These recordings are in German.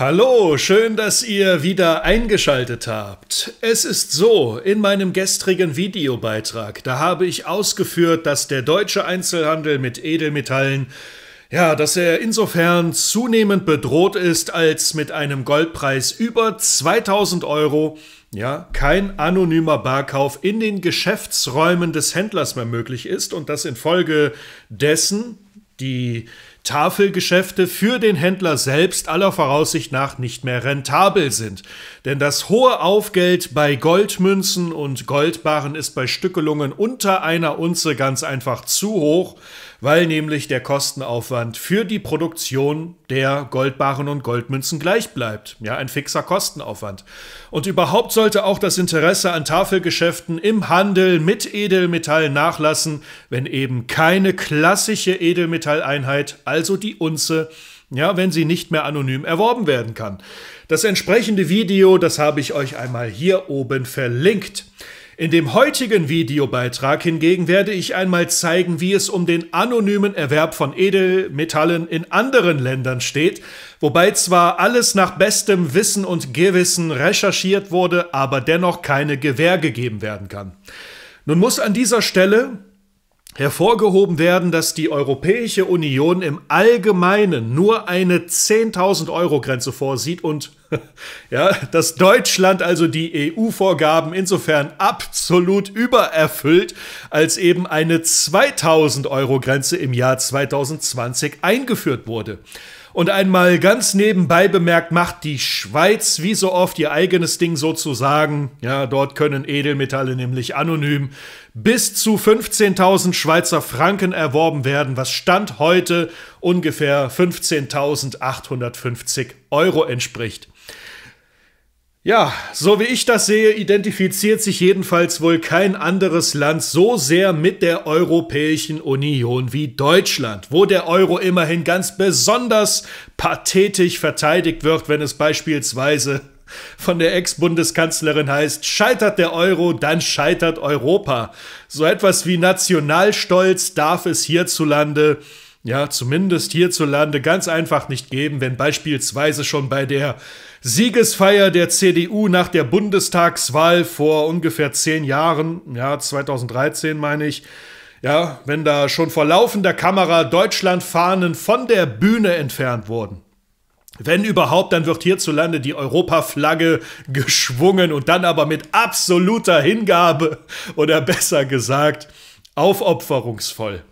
Hallo, schön, dass ihr wieder eingeschaltet habt. Es ist so, in meinem gestrigen Videobeitrag, da habe ich ausgeführt, dass der deutsche Einzelhandel mit Edelmetallen ja, dass er insofern zunehmend bedroht ist, als mit einem Goldpreis über 2000 Euro, ja, kein anonymer Barkauf in den Geschäftsräumen des Händlers mehr möglich ist und dass infolgedessen die Tafelgeschäfte für den Händler selbst aller Voraussicht nach nicht mehr rentabel sind. Denn das hohe Aufgeld bei Goldmünzen und Goldbarren ist bei Stückelungen unter einer Unze ganz einfach zu hoch, weil nämlich der Kostenaufwand für die Produktion der Goldbarren und Goldmünzen gleich bleibt. Ja, ein fixer Kostenaufwand. Und überhaupt sollte auch das Interesse an Tafelgeschäften im Handel mit Edelmetall nachlassen, wenn eben keine klassische Edelmetalleinheit also die Unze, ja, wenn sie nicht mehr anonym erworben werden kann. Das entsprechende Video, das habe ich euch einmal hier oben verlinkt. In dem heutigen Videobeitrag hingegen werde ich einmal zeigen, wie es um den anonymen Erwerb von Edelmetallen in anderen Ländern steht, wobei zwar alles nach bestem Wissen und Gewissen recherchiert wurde, aber dennoch keine Gewähr gegeben werden kann. Nun muss an dieser Stelle hervorgehoben werden, dass die Europäische Union im Allgemeinen nur eine 10.000 Euro Grenze vorsieht und ja, dass Deutschland also die EU-Vorgaben insofern absolut übererfüllt, als eben eine 2.000 Euro Grenze im Jahr 2020 eingeführt wurde. Und einmal ganz nebenbei bemerkt, macht die Schweiz wie so oft ihr eigenes Ding sozusagen. Ja, dort können Edelmetalle nämlich anonym bis zu 15.000 Schweizer Franken erworben werden, was Stand heute ungefähr 15.850 Euro entspricht. Ja, so wie ich das sehe, identifiziert sich jedenfalls wohl kein anderes Land so sehr mit der Europäischen Union wie Deutschland, wo der Euro immerhin ganz besonders pathetisch verteidigt wird, wenn es beispielsweise von der Ex-Bundeskanzlerin heißt, scheitert der Euro, dann scheitert Europa. So etwas wie Nationalstolz darf es hierzulande ja, zumindest hierzulande ganz einfach nicht geben, wenn beispielsweise schon bei der Siegesfeier der CDU nach der Bundestagswahl vor ungefähr zehn Jahren, ja, 2013 meine ich, ja, wenn da schon vor laufender Kamera Deutschlandfahnen von der Bühne entfernt wurden. Wenn überhaupt, dann wird hierzulande die Europaflagge geschwungen und dann aber mit absoluter Hingabe oder besser gesagt aufopferungsvoll.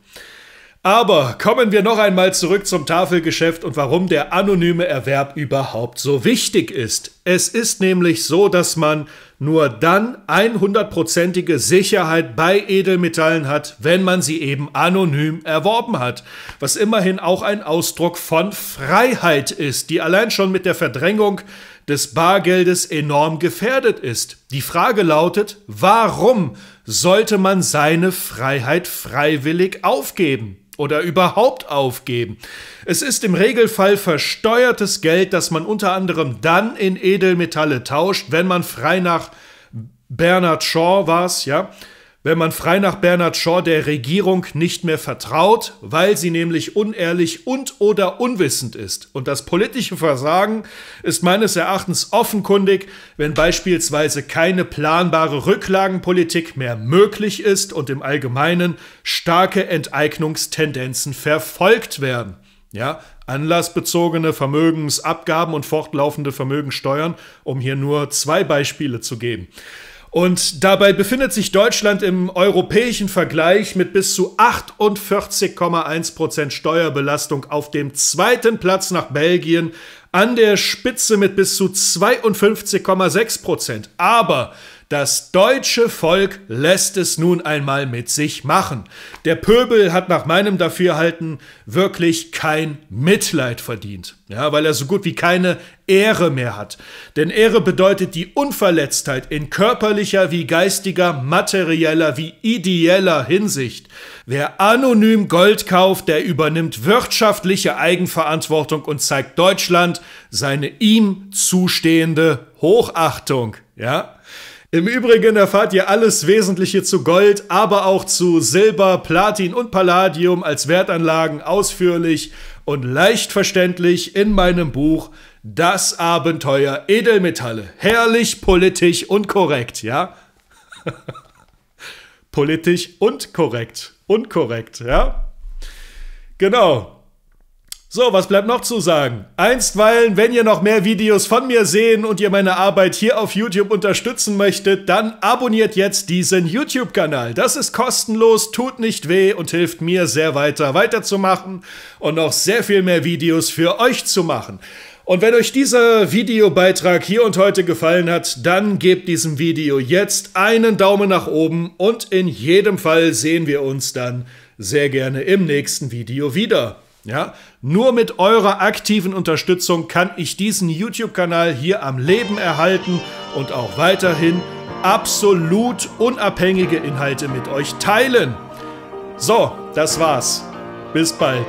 Aber kommen wir noch einmal zurück zum Tafelgeschäft und warum der anonyme Erwerb überhaupt so wichtig ist. Es ist nämlich so, dass man nur dann 100%ige Sicherheit bei Edelmetallen hat, wenn man sie eben anonym erworben hat, was immerhin auch ein Ausdruck von Freiheit ist, die allein schon mit der Verdrängung des Bargeldes enorm gefährdet ist. Die Frage lautet, warum sollte man seine Freiheit freiwillig aufgeben? oder überhaupt aufgeben. Es ist im Regelfall versteuertes Geld, das man unter anderem dann in Edelmetallen Edelmetalle tauscht, wenn man frei nach Bernard Shaw war ja, wenn man frei nach Bernard Shaw der Regierung nicht mehr vertraut, weil sie nämlich unehrlich und oder unwissend ist. Und das politische Versagen ist meines Erachtens offenkundig, wenn beispielsweise keine planbare Rücklagenpolitik mehr möglich ist und im Allgemeinen starke Enteignungstendenzen verfolgt werden. Ja, anlassbezogene Vermögensabgaben und fortlaufende Vermögensteuern, um hier nur zwei Beispiele zu geben. Und dabei befindet sich Deutschland im europäischen Vergleich mit bis zu 48,1% Steuerbelastung auf dem zweiten Platz nach Belgien, an der Spitze mit bis zu 52,6%. Aber das deutsche Volk lässt es nun einmal mit sich machen. Der Pöbel hat nach meinem Dafürhalten wirklich kein Mitleid verdient, ja, weil er so gut wie keine Ehre mehr hat. Denn Ehre bedeutet die Unverletztheit in körperlicher wie geistiger, materieller wie ideeller Hinsicht. Wer anonym Gold kauft, der übernimmt wirtschaftliche Eigenverantwortung und zeigt Deutschland seine ihm zustehende Hochachtung, ja? Im Übrigen erfahrt ihr alles Wesentliche zu Gold, aber auch zu Silber, Platin und Palladium als Wertanlagen ausführlich und leicht verständlich in meinem Buch Das Abenteuer Edelmetalle. Herrlich politisch und korrekt, ja? politisch und korrekt. Unkorrekt, ja? Genau. So, was bleibt noch zu sagen? Einstweilen, wenn ihr noch mehr Videos von mir sehen und ihr meine Arbeit hier auf YouTube unterstützen möchtet, dann abonniert jetzt diesen YouTube-Kanal. Das ist kostenlos, tut nicht weh und hilft mir sehr weiter weiterzumachen und noch sehr viel mehr Videos für euch zu machen. Und wenn euch dieser Videobeitrag hier und heute gefallen hat, dann gebt diesem Video jetzt einen Daumen nach oben und in jedem Fall sehen wir uns dann sehr gerne im nächsten Video wieder. Ja, nur mit eurer aktiven Unterstützung kann ich diesen YouTube-Kanal hier am Leben erhalten und auch weiterhin absolut unabhängige Inhalte mit euch teilen. So, das war's. Bis bald.